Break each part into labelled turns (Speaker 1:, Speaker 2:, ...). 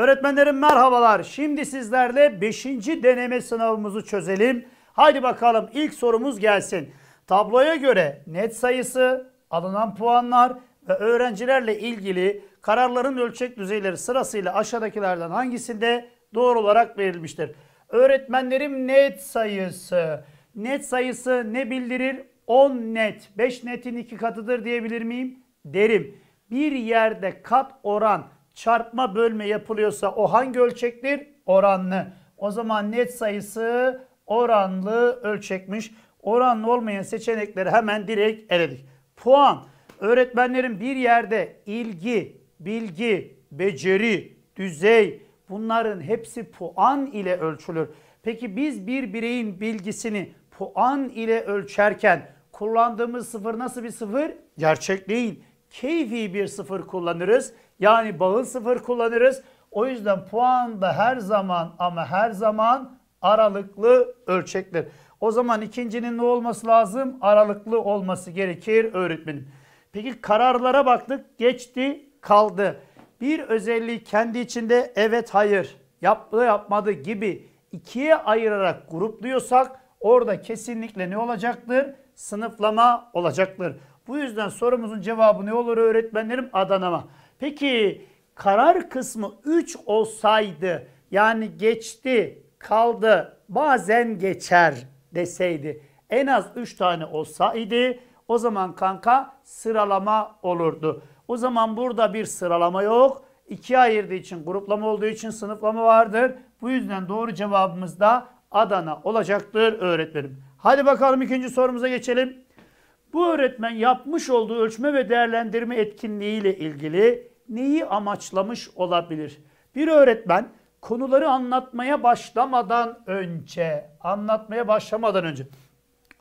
Speaker 1: Öğretmenlerim merhabalar. Şimdi sizlerle 5. deneme sınavımızı çözelim. Haydi bakalım ilk sorumuz gelsin. Tabloya göre net sayısı, alınan puanlar ve öğrencilerle ilgili kararların ölçek düzeyleri sırasıyla aşağıdakilerden hangisinde doğru olarak verilmiştir? Öğretmenlerim net sayısı. Net sayısı ne bildirir? 10 net. 5 netin 2 katıdır diyebilir miyim? Derim. Bir yerde kat oran çarpma bölme yapılıyorsa o hangi ölçektir? Oranlı. O zaman net sayısı oranlı ölçekmiş. Oranlı olmayan seçenekleri hemen direkt eledik. Puan. Öğretmenlerin bir yerde ilgi, bilgi, beceri, düzey bunların hepsi puan ile ölçülür. Peki biz bir bireyin bilgisini puan ile ölçerken kullandığımız sıfır nasıl bir sıfır? Gerçek değil. Keyfi bir sıfır kullanırız. Yani bağı sıfır kullanırız. O yüzden puan da her zaman ama her zaman aralıklı ölçektir. O zaman ikincinin ne olması lazım? Aralıklı olması gerekir öğretmenim. Peki kararlara baktık. Geçti, kaldı. Bir özelliği kendi içinde evet, hayır, yaptı, yapmadı gibi ikiye ayırarak grupluyorsak orada kesinlikle ne olacaktır? Sınıflama olacaktır. Bu yüzden sorumuzun cevabı ne olur öğretmenlerim? Adanama. Peki karar kısmı 3 olsaydı yani geçti, kaldı, bazen geçer deseydi en az 3 tane olsaydı o zaman kanka sıralama olurdu. O zaman burada bir sıralama yok. İkiye ayırdığı için gruplama olduğu için sınıflama vardır. Bu yüzden doğru cevabımız da Adana olacaktır öğretmenim. Hadi bakalım ikinci sorumuza geçelim. Bu öğretmen yapmış olduğu ölçme ve değerlendirme etkinliği ile ilgili neyi amaçlamış olabilir? Bir öğretmen konuları anlatmaya başlamadan önce, anlatmaya başlamadan önce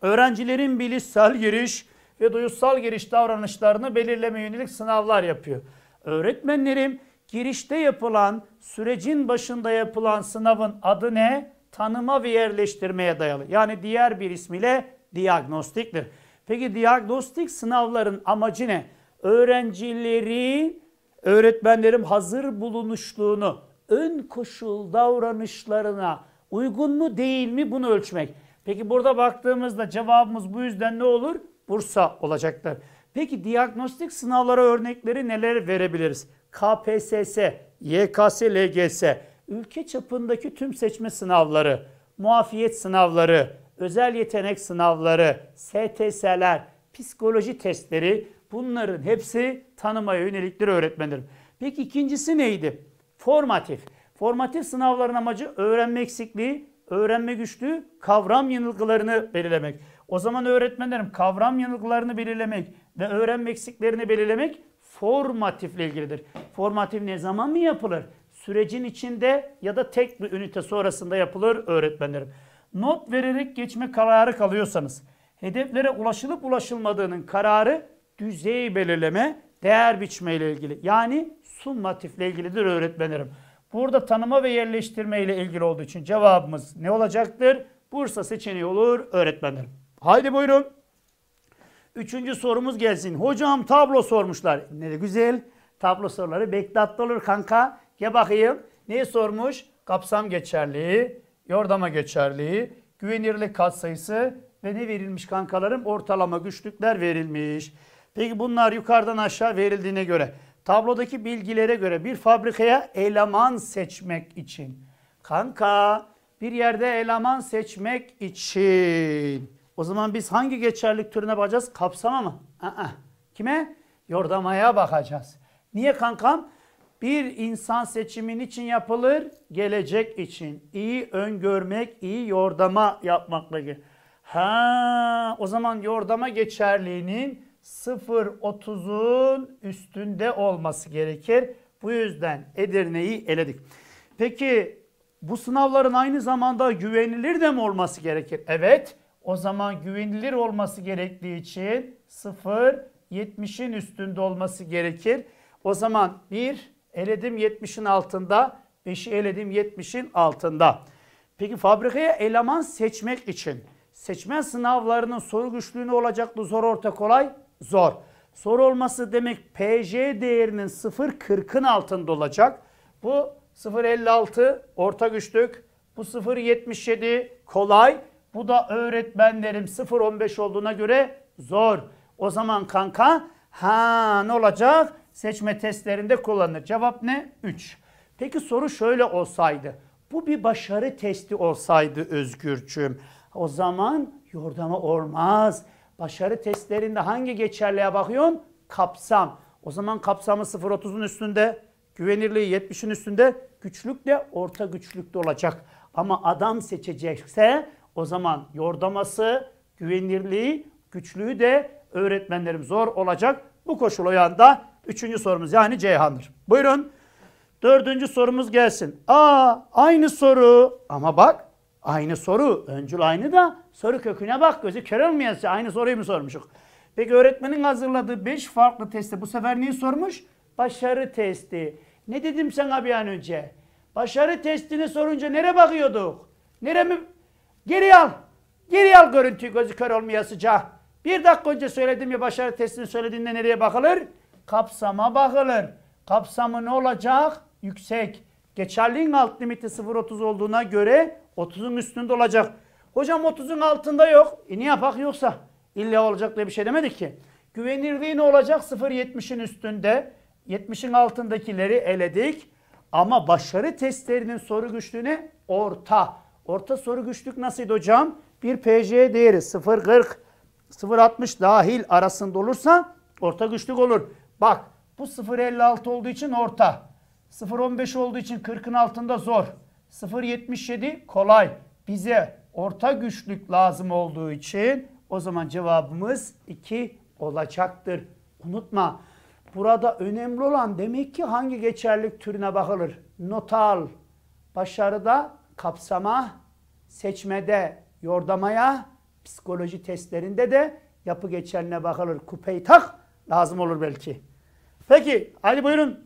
Speaker 1: öğrencilerin bilişsel giriş ve duyusal giriş davranışlarını belirleme yönelik sınavlar yapıyor. Öğretmenlerim girişte yapılan, sürecin başında yapılan sınavın adı ne? Tanıma ve yerleştirmeye dayalı. Yani diğer bir ismiyle diagnostiktir. Peki diagnostik sınavların amacı ne? Öğrencilerin öğretmenlerim hazır bulunuşluğunu, ön koşul davranışlarına uygun mu değil mi bunu ölçmek. Peki burada baktığımızda cevabımız bu yüzden ne olur? Bursa olacaktır. Peki diagnostik sınavlara örnekleri neler verebiliriz? KPSS, YKS, LGS, ülke çapındaki tüm seçme sınavları, muafiyet sınavları, özel yetenek sınavları, STS'ler, psikoloji testleri Bunların hepsi tanımaya yöneliktir öğretmenlerim. Peki ikincisi neydi? Formatif. Formatif sınavların amacı öğrenme eksikliği, öğrenme güçlüğü, kavram yanılgılarını belirlemek. O zaman öğretmenlerim kavram yanılgılarını belirlemek ve öğrenme eksiklerini belirlemek formatifle ilgilidir. Formatif ne zaman mı yapılır? Sürecin içinde ya da tek bir ünite sonrasında yapılır öğretmenlerim. Not vererek geçme kararı kalıyorsanız, hedeflere ulaşılıp ulaşılmadığının kararı düzey belirleme, değer biçme ile ilgili. Yani summatif ile ilgilidir öğretmenlerim. Burada tanıma ve yerleştirme ile ilgili olduğu için cevabımız ne olacaktır? Bursa seçeneği olur öğretmenlerim. Haydi buyurun. Üçüncü sorumuz gelsin. Hocam tablo sormuşlar. Ne de güzel. Tablo soruları beklatlı olur kanka. Ya bakayım. Neyi sormuş? Kapsam geçerliği, yordama geçerliği, güvenirlik katsayısı ve ne verilmiş kankalarım? Ortalama güçlükler verilmiş. Peki bunlar yukarıdan aşağı verildiğine göre tablodaki bilgilere göre bir fabrikaya eleman seçmek için kanka bir yerde eleman seçmek için o zaman biz hangi geçerlilik türüne bakacağız? Kapsama mı? Aa, kime? Yordamaya bakacağız. Niye kankam? Bir insan seçimin için yapılır, gelecek için. İyi öngörmek, iyi yordama yapmakla. Ha, o zaman yordama geçerliğinin 0.30'un üstünde olması gerekir. Bu yüzden Edirne'yi eledik. Peki bu sınavların aynı zamanda güvenilir de mi olması gerekir? Evet. O zaman güvenilir olması gerektiği için 0.70'in üstünde olması gerekir. O zaman 1 eledim 70'in altında, 5'i eledim 70'in altında. Peki fabrikaya eleman seçmek için seçmen sınavlarının soru güçlüğünü olacaktı zor orta kolay zor. Zor olması demek PJ değerinin 0.40'ın altında olacak. Bu 0.56 orta güçlük. Bu 0.77 kolay. Bu da öğretmenlerim 0.15 olduğuna göre zor. O zaman kanka ha ne olacak? Seçme testlerinde kullanılır. Cevap ne? 3. Peki soru şöyle olsaydı. Bu bir başarı testi olsaydı Özgürcüğüm. O zaman yordama olmaz. Başarı testlerinde hangi geçerliğe bakıyorsun? Kapsam. O zaman kapsamı 0.30'un üstünde, güvenirliği 70'in üstünde, güçlük de orta güçlükte olacak. Ama adam seçecekse o zaman yordaması, güvenirliği, güçlüğü de öğretmenlerim zor olacak. Bu koşul o yanda üçüncü sorumuz yani Ceyhan'dır. Buyurun. Dördüncü sorumuz gelsin. Aa aynı soru ama bak Aynı soru, öncül aynı da soru köküne bak gözü kör olmayası. Aynı soruyu mu sormuşuk? Peki öğretmenin hazırladığı 5 farklı testte bu sefer neyi sormuş? Başarı testi. Ne dedim sana bir an önce? Başarı testini sorunca nereye bakıyorduk? Nere mi? Geri al. Geri al görüntüyü gözü kör olmayasıca. Bir dakika önce söyledim ya başarı testini söylediğinde nereye bakılır? Kapsama bakılır. Kapsamı ne olacak? Yüksek. Geçerliğin alt limiti 0.30 olduğuna göre 30'un üstünde olacak. Hocam 30'un altında yok. E ne yapak yoksa? İlla olacak diye bir şey demedik ki. Güvenirliği ne olacak? 0.70'in üstünde. 70'in altındakileri eledik. Ama başarı testlerinin soru güçlüğüne orta. Orta soru güçlük nasılydı hocam? Bir PJ değeri 0.40, 0.60 dahil arasında olursa orta güçlük olur. Bak bu 0.56 olduğu için orta. 0.15 olduğu için 40'ın altında zor. 0.77 kolay. Bize orta güçlük lazım olduğu için o zaman cevabımız 2 olacaktır. Unutma burada önemli olan demek ki hangi geçerlik türüne bakılır. Notal başarıda kapsama, seçmede yordamaya, psikoloji testlerinde de yapı geçerline bakılır. Kupeyi tak lazım olur belki. Peki hadi buyurun.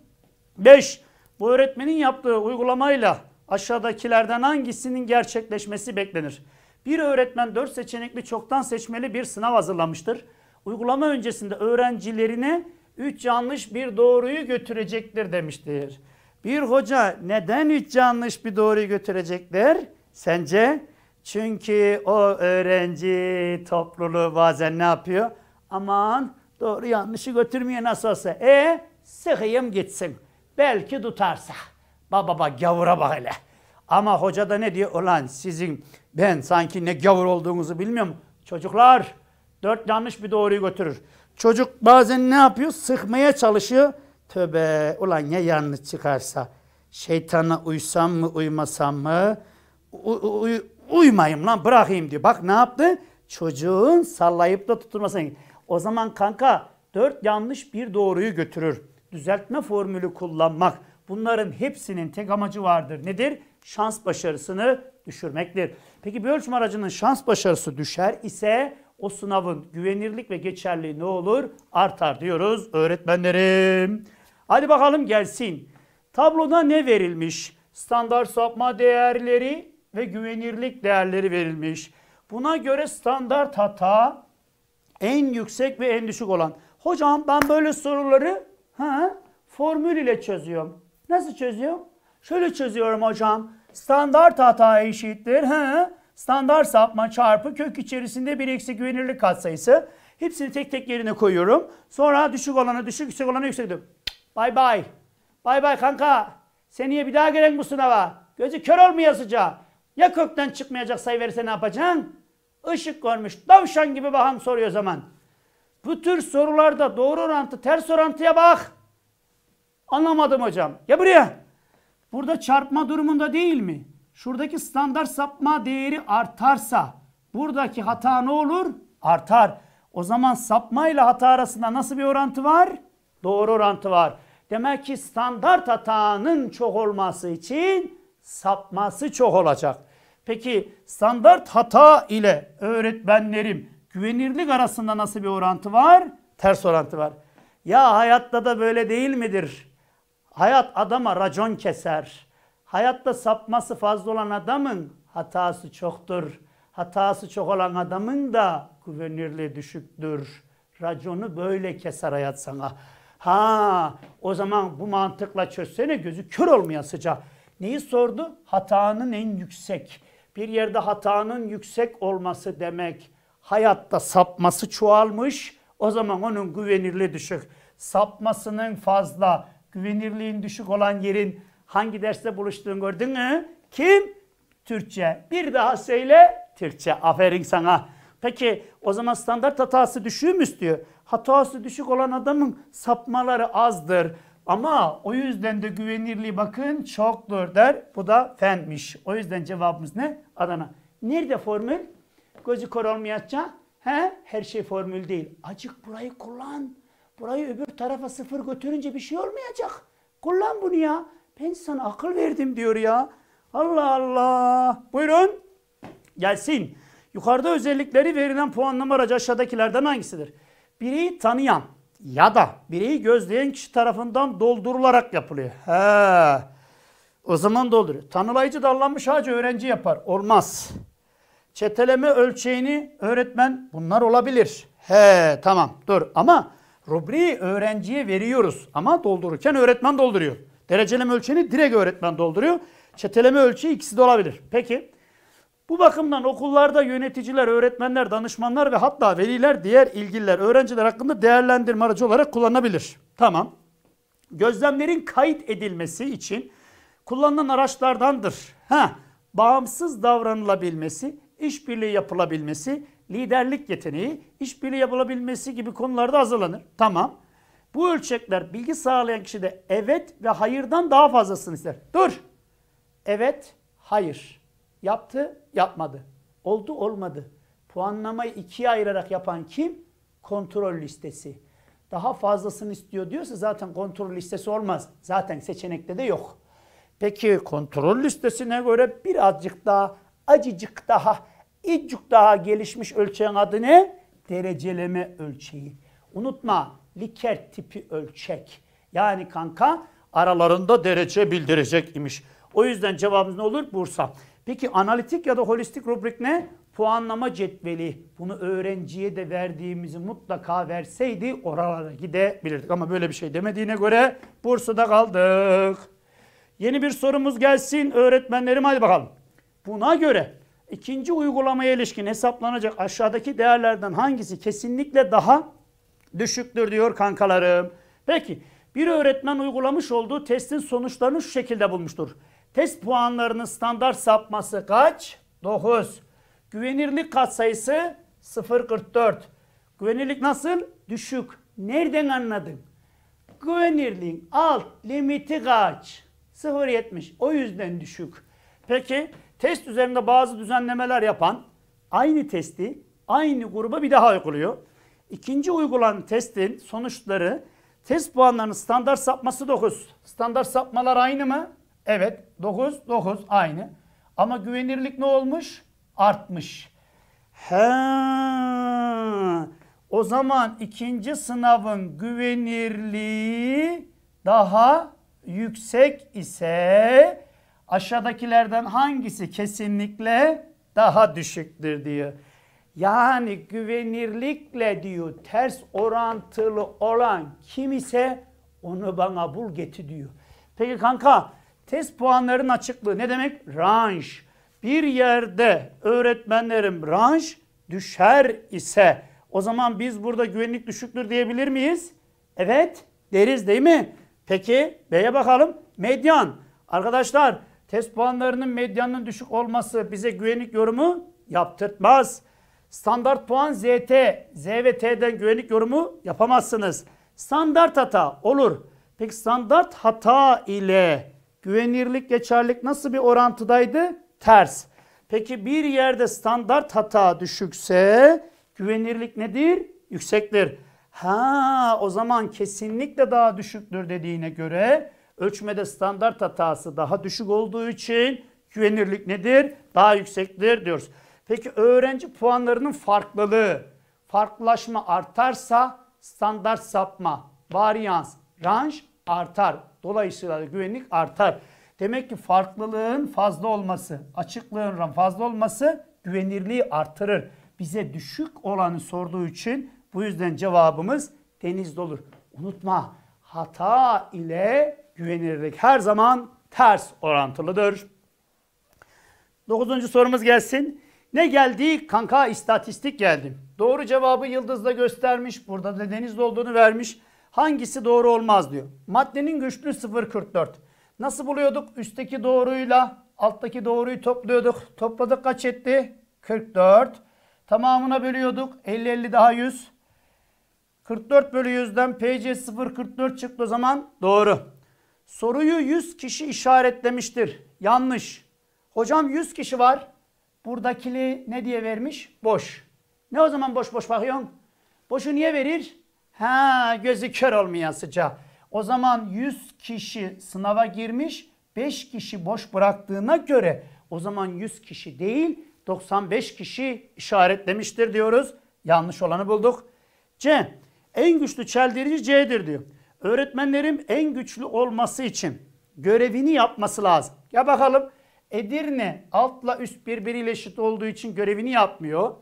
Speaker 1: 5. Bu öğretmenin yaptığı uygulamayla aşağıdakilerden hangisinin gerçekleşmesi beklenir? Bir öğretmen dört seçenekli çoktan seçmeli bir sınav hazırlamıştır. Uygulama öncesinde öğrencilerine üç yanlış bir doğruyu götürecektir demiştir. Bir hoca neden üç yanlış bir doğruyu götürecekler? Sence? Çünkü o öğrenci topluluğu bazen ne yapıyor? Aman doğru yanlışı götürmeye nasıl olsa. E sıkayım gitsin. Belki tutarsa. Bak baba gavura bak hele. Ama hoca da ne diyor? Ulan sizin ben sanki ne gavur olduğunuzu bilmiyorum. Çocuklar dört yanlış bir doğruyu götürür. Çocuk bazen ne yapıyor? Sıkmaya çalışıyor. Tövbe ulan ya yanlış çıkarsa. Şeytana uysam mı uymasam mı? U- u uymayayım lan bırakayım diyor. Bak ne yaptı? Çocuğun sallayıp da tutulmasına. O zaman kanka dört yanlış bir doğruyu götürür. Düzeltme formülü kullanmak Bunların hepsinin tek amacı vardır. Nedir? Şans başarısını düşürmektir. Peki bir ölçüm aracının şans başarısı düşer ise o sınavın güvenirlik ve geçerliği ne olur? Artar diyoruz öğretmenlerim. Hadi bakalım gelsin. Tabloda ne verilmiş? Standart sapma değerleri ve güvenirlik değerleri verilmiş. Buna göre standart hata en yüksek ve en düşük olan. Hocam ben böyle soruları ha, formül ile çözüyorum. Nasıl çözüyorum? Şöyle çözüyorum hocam. Standart hata eşittir. He, standart sapma çarpı kök içerisinde bir eksi güvenirlik katsayısı. Hepsini tek tek yerine koyuyorum. Sonra düşük olanı düşük, yüksek olanı yüksek diyorum. Bay bay. Bay bay kanka. Seneye bir daha gelen bu sınava. Gözü kör olmayasıca. Ya kökten çıkmayacak sayı verirse ne yapacaksın? Işık görmüş. Tavşan gibi bahan soruyor zaman. Bu tür sorularda doğru orantı, ters orantıya bak. Anlamadım hocam. Ya buraya. Burada çarpma durumunda değil mi? Şuradaki standart sapma değeri artarsa buradaki hata ne olur? Artar. O zaman sapma ile hata arasında nasıl bir orantı var? Doğru orantı var. Demek ki standart hatanın çok olması için sapması çok olacak. Peki standart hata ile öğretmenlerim güvenirlik arasında nasıl bir orantı var? Ters orantı var. Ya hayatta da böyle değil midir? Hayat adama racon keser. Hayatta sapması fazla olan adamın hatası çoktur. Hatası çok olan adamın da güvenirliği düşüktür. Raconu böyle keser hayat sana. Ha o zaman bu mantıkla çözsene gözü kör olmaya sıcak. Neyi sordu? Hatanın en yüksek. Bir yerde hatanın yüksek olması demek hayatta sapması çoğalmış. O zaman onun güvenirliği düşük. Sapmasının fazla güvenirliğin düşük olan yerin hangi derste buluştuğunu gördün mü? Kim? Türkçe. Bir daha söyle Türkçe. Aferin sana. Peki o zaman standart hatası düşüğü mü istiyor? Hatası düşük olan adamın sapmaları azdır. Ama o yüzden de güvenirliği bakın çoktur der. Bu da fenmiş. O yüzden cevabımız ne? Adana. Nerede formül? Gözü kör olmayacak. He? Her şey formül değil. Acık burayı kullan. Burayı öbür tarafa sıfır götürünce bir şey olmayacak. Kullan bunu ya. Ben sana akıl verdim diyor ya. Allah Allah. Buyurun. Gelsin. Yukarıda özellikleri verilen puanlama aracı aşağıdakilerden hangisidir? Bireyi tanıyan ya da bireyi gözleyen kişi tarafından doldurularak yapılıyor. He. O zaman dolduruyor. Tanılayıcı dallanmış ağacı öğrenci yapar. Olmaz. Çeteleme ölçeğini öğretmen bunlar olabilir. He tamam dur ama Rubriği öğrenciye veriyoruz ama doldururken öğretmen dolduruyor. Dereceleme ölçeğini direkt öğretmen dolduruyor. Çeteleme ölçeği ikisi de olabilir. Peki bu bakımdan okullarda yöneticiler, öğretmenler, danışmanlar ve hatta veliler diğer ilgililer öğrenciler hakkında değerlendirme aracı olarak kullanabilir. Tamam. Gözlemlerin kayıt edilmesi için kullanılan araçlardandır. Ha, bağımsız davranılabilmesi, işbirliği yapılabilmesi, liderlik yeteneği, işbirliği yapılabilmesi gibi konularda hazırlanır. Tamam. Bu ölçekler bilgi sağlayan kişi de evet ve hayırdan daha fazlasını ister. Dur. Evet, hayır. Yaptı, yapmadı. Oldu, olmadı. Puanlamayı ikiye ayırarak yapan kim? Kontrol listesi. Daha fazlasını istiyor diyorsa zaten kontrol listesi olmaz. Zaten seçenekte de yok. Peki kontrol listesine göre birazcık daha, acıcık daha İccuk daha gelişmiş ölçeğin adı ne? Dereceleme ölçeği. Unutma liker tipi ölçek. Yani kanka aralarında derece bildirecek imiş. O yüzden cevabımız ne olur? Bursa. Peki analitik ya da holistik rubrik ne? Puanlama cetveli. Bunu öğrenciye de verdiğimizi mutlaka verseydi oralara gidebilirdik. Ama böyle bir şey demediğine göre Bursa'da kaldık. Yeni bir sorumuz gelsin öğretmenlerim hadi bakalım. Buna göre İkinci uygulamaya ilişkin hesaplanacak aşağıdaki değerlerden hangisi kesinlikle daha düşüktür diyor kankalarım. Peki bir öğretmen uygulamış olduğu testin sonuçlarını şu şekilde bulmuştur. Test puanlarının standart sapması kaç? 9. Güvenirlik katsayısı 0.44. Güvenirlik nasıl? Düşük. Nereden anladın? Güvenirliğin alt limiti kaç? 0.70. O yüzden düşük. Peki test üzerinde bazı düzenlemeler yapan aynı testi aynı gruba bir daha uyguluyor. İkinci uygulan testin sonuçları test puanlarının standart sapması 9. Standart sapmalar aynı mı? Evet 9, 9 aynı. Ama güvenirlik ne olmuş? Artmış. Ha, O zaman ikinci sınavın güvenirliği daha yüksek ise aşağıdakilerden hangisi kesinlikle daha düşüktür diyor. Yani güvenirlikle diyor ters orantılı olan kim ise onu bana bul geti diyor. Peki kanka test puanlarının açıklığı ne demek? Range. Bir yerde öğretmenlerim range düşer ise o zaman biz burada güvenlik düşüktür diyebilir miyiz? Evet deriz değil mi? Peki B'ye bakalım. Medyan. Arkadaşlar Test puanlarının medyanın düşük olması bize güvenlik yorumu yaptırtmaz. Standart puan ZT, Z ve T'den güvenlik yorumu yapamazsınız. Standart hata olur. Peki standart hata ile güvenirlik, geçerlik nasıl bir orantıdaydı? Ters. Peki bir yerde standart hata düşükse güvenirlik nedir? Yüksektir. Ha o zaman kesinlikle daha düşüktür dediğine göre Ölçmede standart hatası daha düşük olduğu için güvenirlik nedir? Daha yüksektir diyoruz. Peki öğrenci puanlarının farklılığı, farklılaşma artarsa standart sapma, varyans, range artar. Dolayısıyla güvenlik artar. Demek ki farklılığın fazla olması, açıklığın fazla olması güvenirliği artırır. Bize düşük olanı sorduğu için bu yüzden cevabımız denizde olur. Unutma hata ile güvenirlik her zaman ters orantılıdır. Dokuzuncu sorumuz gelsin. Ne geldi? Kanka istatistik geldi. Doğru cevabı yıldızla göstermiş. Burada da denizde olduğunu vermiş. Hangisi doğru olmaz diyor. Maddenin güçlü 0.44. Nasıl buluyorduk? Üstteki doğruyla alttaki doğruyu topluyorduk. Topladık kaç etti? 44. Tamamına bölüyorduk. 50 50 daha 100. 44 bölü 100'den PC 0.44 çıktı o zaman. Doğru. Soruyu 100 kişi işaretlemiştir. Yanlış. Hocam 100 kişi var. Buradakili ne diye vermiş? Boş. Ne o zaman boş boş bakıyorsun? Boşu niye verir? Ha gözü kör olmayasıca. O zaman 100 kişi sınava girmiş, 5 kişi boş bıraktığına göre o zaman 100 kişi değil 95 kişi işaretlemiştir diyoruz. Yanlış olanı bulduk. C. En güçlü çeldirici C'dir diyor. Öğretmenlerim en güçlü olması için görevini yapması lazım. Ya bakalım Edirne altla üst birbiriyle eşit olduğu için görevini yapmıyor.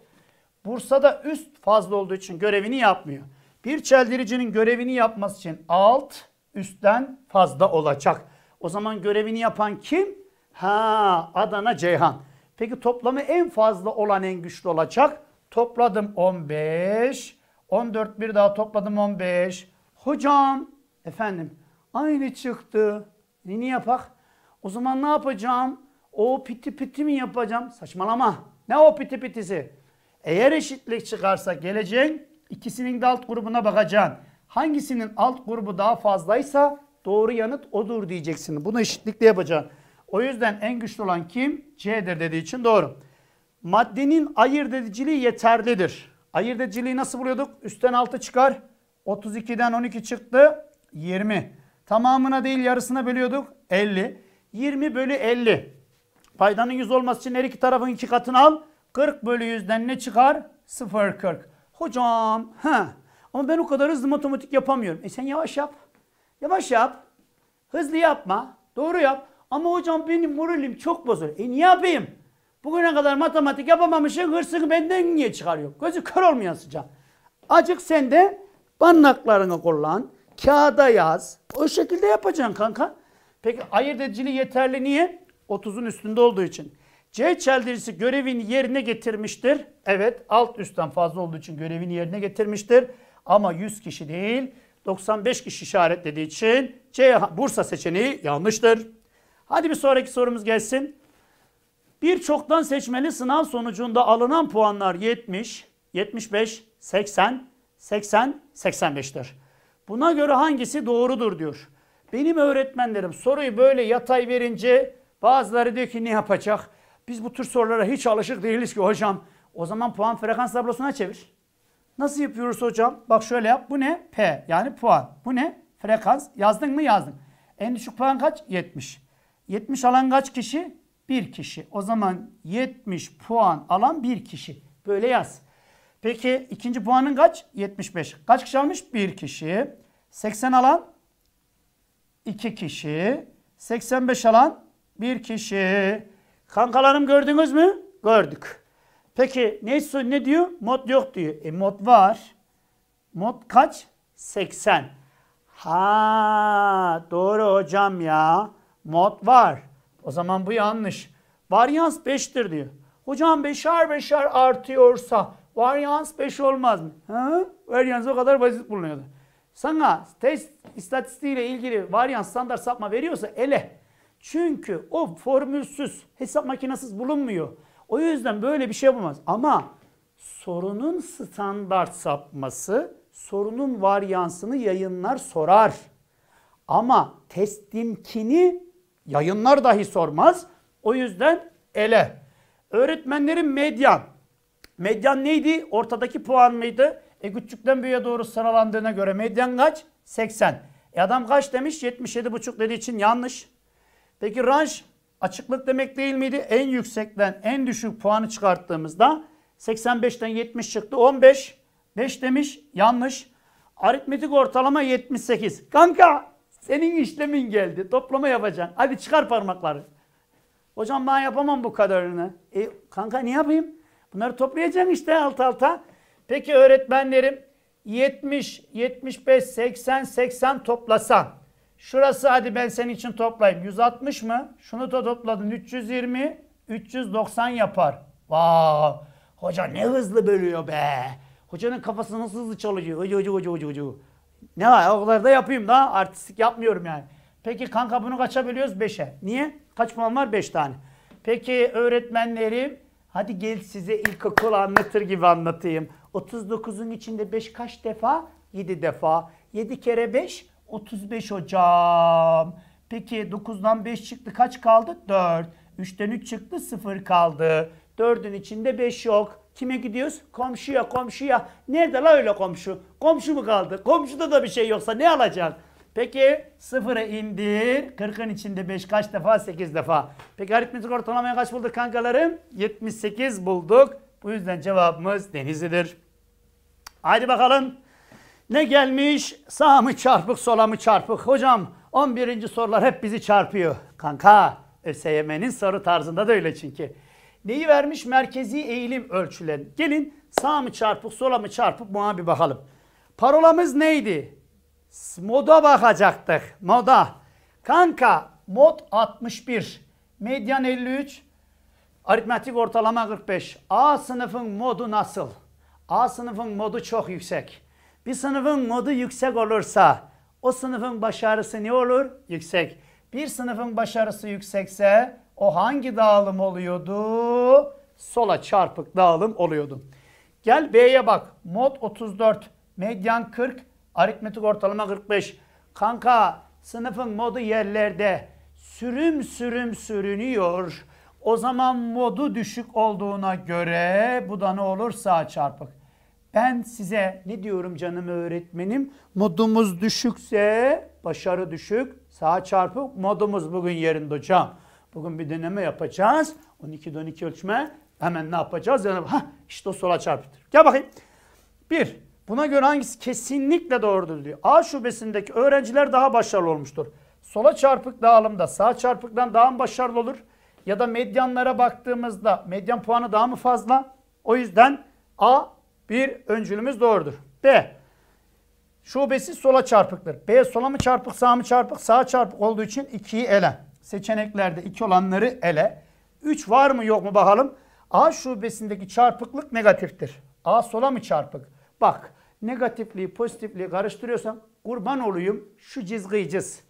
Speaker 1: Bursa'da üst fazla olduğu için görevini yapmıyor. Bir çeldiricinin görevini yapması için alt üstten fazla olacak. O zaman görevini yapan kim? Ha Adana Ceyhan. Peki toplamı en fazla olan en güçlü olacak. Topladım 15. 14 bir daha topladım 15. Hocam, efendim aynı çıktı. Ne, ne yapak? O zaman ne yapacağım? O piti piti mi yapacağım? Saçmalama. Ne o piti pitisi? Eğer eşitlik çıkarsa geleceğin ikisinin de alt grubuna bakacaksın. Hangisinin alt grubu daha fazlaysa doğru yanıt odur diyeceksin. Bunu eşitlikle yapacaksın. O yüzden en güçlü olan kim? C'dir dediği için doğru. Maddenin ayırt ediciliği yeterlidir. Ayırt ediciliği nasıl buluyorduk? Üstten altı çıkar. 32'den 12 çıktı. 20. Tamamına değil yarısına bölüyorduk. 50. 20 bölü 50. Paydanın 100 olması için her iki tarafın iki katını al. 40 bölü 100'den ne çıkar? 0,40. Hocam. He. Ama ben o kadar hızlı matematik yapamıyorum. E sen yavaş yap. Yavaş yap. Hızlı yapma. Doğru yap. Ama hocam benim moralim çok bozuluyor. E niye yapayım? Bugüne kadar matematik yapamamışsın. Hırsını benden niye çıkarıyor? Gözü kör olmayan sıcak. Acık sende. Barnaklarını kullan. Kağıda yaz. O şekilde yapacaksın kanka. Peki ayırt ediciliği yeterli niye? 30'un üstünde olduğu için. C çeldirisi görevini yerine getirmiştir. Evet alt üstten fazla olduğu için görevini yerine getirmiştir. Ama 100 kişi değil 95 kişi işaretlediği için C Bursa seçeneği yanlıştır. Hadi bir sonraki sorumuz gelsin. Bir çoktan seçmeli sınav sonucunda alınan puanlar 70, 75, 80, 80-85'tir. Buna göre hangisi doğrudur diyor. Benim öğretmenlerim soruyu böyle yatay verince bazıları diyor ki ne yapacak? Biz bu tür sorulara hiç alışık değiliz ki hocam. O zaman puan frekans tablosuna çevir. Nasıl yapıyoruz hocam? Bak şöyle yap. Bu ne? P yani puan. Bu ne? Frekans. Yazdın mı? Yazdın. En düşük puan kaç? 70. 70 alan kaç kişi? 1 kişi. O zaman 70 puan alan 1 kişi. Böyle yaz. Peki ikinci puanın kaç? 75. Kaç kişi almış? 1 kişi. 80 alan 2 kişi. 85 alan 1 kişi. Kankalarım gördünüz mü? Gördük. Peki neyse ne diyor? Mod yok diyor. E mod var. Mod kaç? 80. Ha doğru hocam ya. Mod var. O zaman bu yanlış. Varyans 5'tir diyor. Hocam beşer beşer artıyorsa Varyans 5 olmaz mı? Ha? Varyans o kadar basit bulunuyordu. Sana test istatistiğiyle ilgili varyans standart sapma veriyorsa ele. Çünkü o formülsüz, hesap makinesiz bulunmuyor. O yüzden böyle bir şey olmaz. Ama sorunun standart sapması sorunun varyansını yayınlar sorar. Ama testimkini yayınlar dahi sormaz. O yüzden ele. Öğretmenlerin medyan Medyan neydi? Ortadaki puan mıydı? E küçükten büyüğe doğru sıralandığına göre medyan kaç? 80. E adam kaç demiş? 77,5 dediği için yanlış. Peki range açıklık demek değil miydi? En yüksekten en düşük puanı çıkarttığımızda 85'ten 70 çıktı. 15. 5 demiş. Yanlış. Aritmetik ortalama 78. Kanka senin işlemin geldi. Toplama yapacaksın. Hadi çıkar parmakları. Hocam ben yapamam bu kadarını. E kanka ne yapayım? Bunları toplayacaksın işte alt alta. Peki öğretmenlerim 70, 75, 80, 80 toplasan. Şurası hadi ben senin için toplayayım. 160 mı? Şunu da topladın. 320, 390 yapar. Vaa. Hoca ne hızlı bölüyor be. Hocanın kafası nasıl hızlı çalışıyor. Hoca hoca hoca hoca hoca. Ne var o kadar da yapayım da artistik yapmıyorum yani. Peki kanka bunu kaça bölüyoruz? 5'e. Niye? Kaç puan var? 5 tane. Peki öğretmenlerim Hadi gel size ilkokul anlatır gibi anlatayım. 39'un içinde 5 kaç defa? 7 defa. 7 kere 5 35 hocam. Peki 9'dan 5 çıktı kaç kaldı? 4. 3'ten 3 çıktı 0 kaldı. 4'ün içinde 5 yok. Kime gidiyoruz? Komşuya komşuya. Nerede la öyle komşu? Komşu mu kaldı? Komşuda da bir şey yoksa ne alacak? Peki sıfırı indir. 40'ın içinde 5 kaç defa? 8 defa. Peki aritmetik ortalamaya kaç bulduk kankalarım? 78 bulduk. Bu yüzden cevabımız denizidir. Haydi bakalım. Ne gelmiş? Sağ mı çarpık, sola mı çarpık? Hocam 11. sorular hep bizi çarpıyor. Kanka ÖSYM'nin soru tarzında da öyle çünkü. Neyi vermiş? Merkezi eğilim ölçülen. Gelin sağ mı çarpık, sola mı çarpık? Buna bir bakalım. Parolamız neydi? Moda bakacaktık. Moda. Kanka mod 61. Medyan 53. Aritmetik ortalama 45. A sınıfın modu nasıl? A sınıfın modu çok yüksek. Bir sınıfın modu yüksek olursa o sınıfın başarısı ne olur? Yüksek. Bir sınıfın başarısı yüksekse o hangi dağılım oluyordu? Sola çarpık dağılım oluyordu. Gel B'ye bak. Mod 34, medyan 40, Aritmetik ortalama 45. Kanka sınıfın modu yerlerde sürüm sürüm sürünüyor. O zaman modu düşük olduğuna göre bu da ne olur sağ çarpık. Ben size ne diyorum canım öğretmenim? Modumuz düşükse başarı düşük, sağ çarpık. Modumuz bugün yerinde hocam. Bugün bir deneme yapacağız. 12 12 ölçme. Hemen ne yapacağız? Yani, ha işte o sola çarpıktır. Gel bakayım. 1 Buna göre hangisi kesinlikle doğrudur diyor. A şubesindeki öğrenciler daha başarılı olmuştur. Sola çarpık dağılımda sağ çarpıktan daha mı başarılı olur? Ya da medyanlara baktığımızda medyan puanı daha mı fazla? O yüzden A bir öncülümüz doğrudur. B şubesi sola çarpıktır. B sola mı çarpık sağ mı çarpık? Sağ çarpık olduğu için 2'yi ele. Seçeneklerde 2 olanları ele. 3 var mı yok mu bakalım. A şubesindeki çarpıklık negatiftir. A sola mı çarpık? Bak negatifliği pozitifliği karıştırıyorsan kurban olayım şu çizgiyi çiz.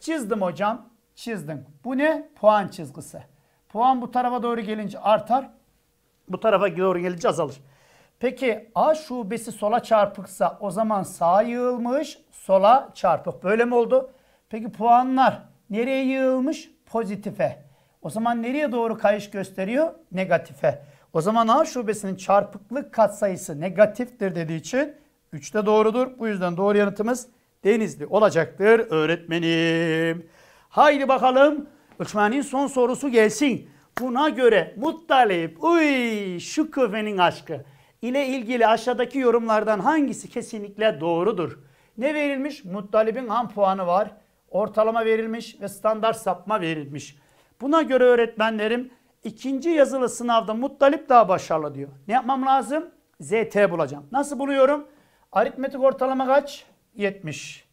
Speaker 1: Çizdim hocam çizdim. Bu ne? Puan çizgisi. Puan bu tarafa doğru gelince artar. Bu tarafa doğru gelince azalır. Peki A şubesi sola çarpıksa o zaman sağa yığılmış sola çarpık. Böyle mi oldu? Peki puanlar nereye yığılmış? Pozitife. O zaman nereye doğru kayış gösteriyor? Negatife. O zaman A şubesinin çarpıklık katsayısı negatiftir dediği için 3 de doğrudur. Bu yüzden doğru yanıtımız Denizli olacaktır öğretmenim. Haydi bakalım ölçmenin son sorusu gelsin. Buna göre muttalip uy şu küfenin aşkı ile ilgili aşağıdaki yorumlardan hangisi kesinlikle doğrudur? Ne verilmiş? Muttalib'in ham puanı var. Ortalama verilmiş ve standart sapma verilmiş. Buna göre öğretmenlerim İkinci yazılı sınavda Muttalip daha başarılı diyor. Ne yapmam lazım? ZT bulacağım. Nasıl buluyorum? Aritmetik ortalama kaç? 70.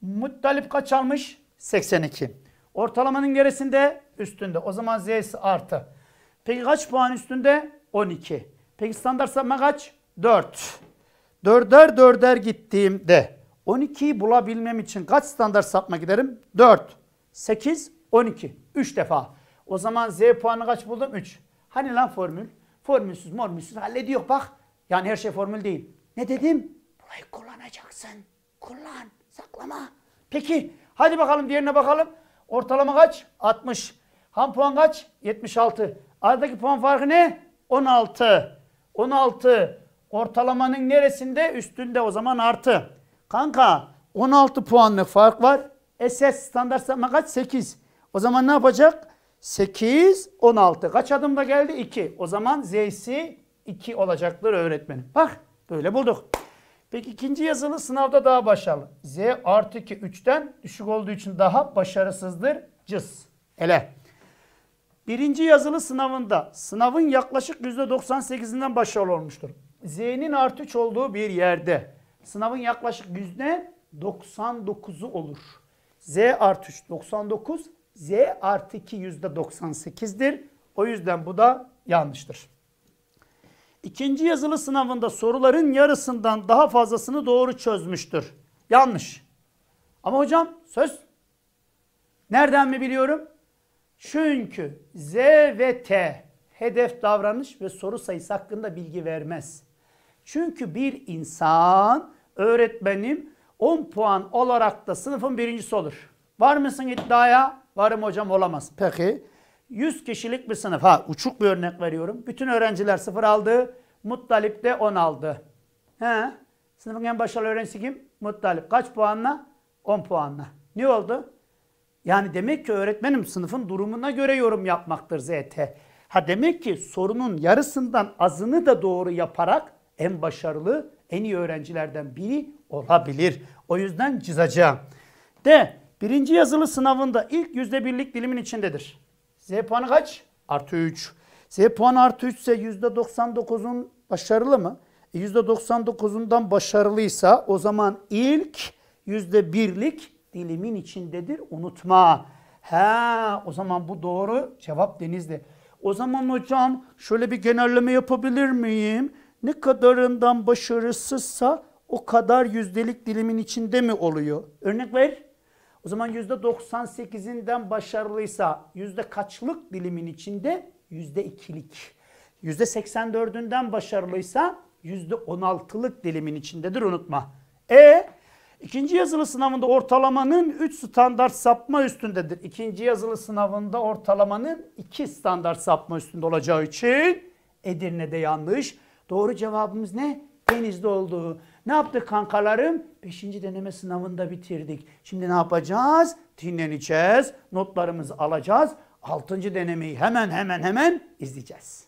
Speaker 1: Muttalip kaç almış? 82. Ortalamanın gerisinde üstünde. O zaman Z'si artı. Peki kaç puan üstünde? 12. Peki standart sapma kaç? 4. Dörder dörder gittiğimde 12'yi bulabilmem için kaç standart sapma giderim? 4, 8, 12. 3 defa. O zaman Z puanı kaç buldum? 3. Hani lan formül? Formülsüz mormülsüz hallediyor bak. Yani her şey formül değil. Ne dedim? Burayı kullanacaksın. Kullan. Saklama. Peki. Hadi bakalım diğerine bakalım. Ortalama kaç? 60. Ham puan kaç? 76. Aradaki puan farkı ne? 16. 16. Ortalamanın neresinde? Üstünde o zaman artı. Kanka 16 puanlık fark var. SS standart sapma kaç? 8. O zaman ne yapacak? 8, 16. Kaç adımda geldi? 2. O zaman Z'si 2 olacaktır öğretmenim. Bak böyle bulduk. Peki ikinci yazılı sınavda daha başarılı. Z artı 2 3'ten düşük olduğu için daha başarısızdır. Cız. Ele. Birinci yazılı sınavında sınavın yaklaşık %98'inden başarılı olmuştur. Z'nin artı 3 olduğu bir yerde sınavın yaklaşık %99'u olur. Z artı 3 99 Z artı 2 yüzde 98'dir. O yüzden bu da yanlıştır. İkinci yazılı sınavında soruların yarısından daha fazlasını doğru çözmüştür. Yanlış. Ama hocam söz. Nereden mi biliyorum? Çünkü Z ve T hedef davranış ve soru sayısı hakkında bilgi vermez. Çünkü bir insan öğretmenim 10 puan olarak da sınıfın birincisi olur. Var mısın iddiaya? Varım hocam olamaz. Peki. 100 kişilik bir sınıf. Ha uçuk bir örnek veriyorum. Bütün öğrenciler sıfır aldı. Muttalip de 10 aldı. He. Sınıfın en başarılı öğrencisi kim? Muttalip. Kaç puanla? 10 puanla. Ne oldu? Yani demek ki öğretmenim sınıfın durumuna göre yorum yapmaktır ZT. Ha demek ki sorunun yarısından azını da doğru yaparak en başarılı, en iyi öğrencilerden biri olabilir. O yüzden çizeceğim. De Birinci yazılı sınavında ilk yüzde birlik dilimin içindedir. Z puanı kaç? Artı 3. Z puanı artı 3 ise yüzde 99'un başarılı mı? E yüzde 99'undan başarılıysa o zaman ilk yüzde birlik dilimin içindedir. Unutma. Ha, o zaman bu doğru cevap Denizli. O zaman hocam şöyle bir genelleme yapabilir miyim? Ne kadarından başarısızsa o kadar yüzdelik dilimin içinde mi oluyor? Örnek ver. O zaman %98'inden başarılıysa yüzde kaçlık dilimin içinde? Yüzde ikilik. Yüzde 84'ünden başarılıysa yüzde 16'lık dilimin içindedir unutma. E ikinci yazılı sınavında ortalamanın 3 standart sapma üstündedir. İkinci yazılı sınavında ortalamanın 2 standart sapma üstünde olacağı için Edirne'de yanlış. Doğru cevabımız ne? Deniz'de olduğu. Ne yaptık kankalarım? Beşinci deneme sınavında bitirdik. Şimdi ne yapacağız? Dinleneceğiz, notlarımızı alacağız. Altıncı denemeyi hemen hemen hemen izleyeceğiz.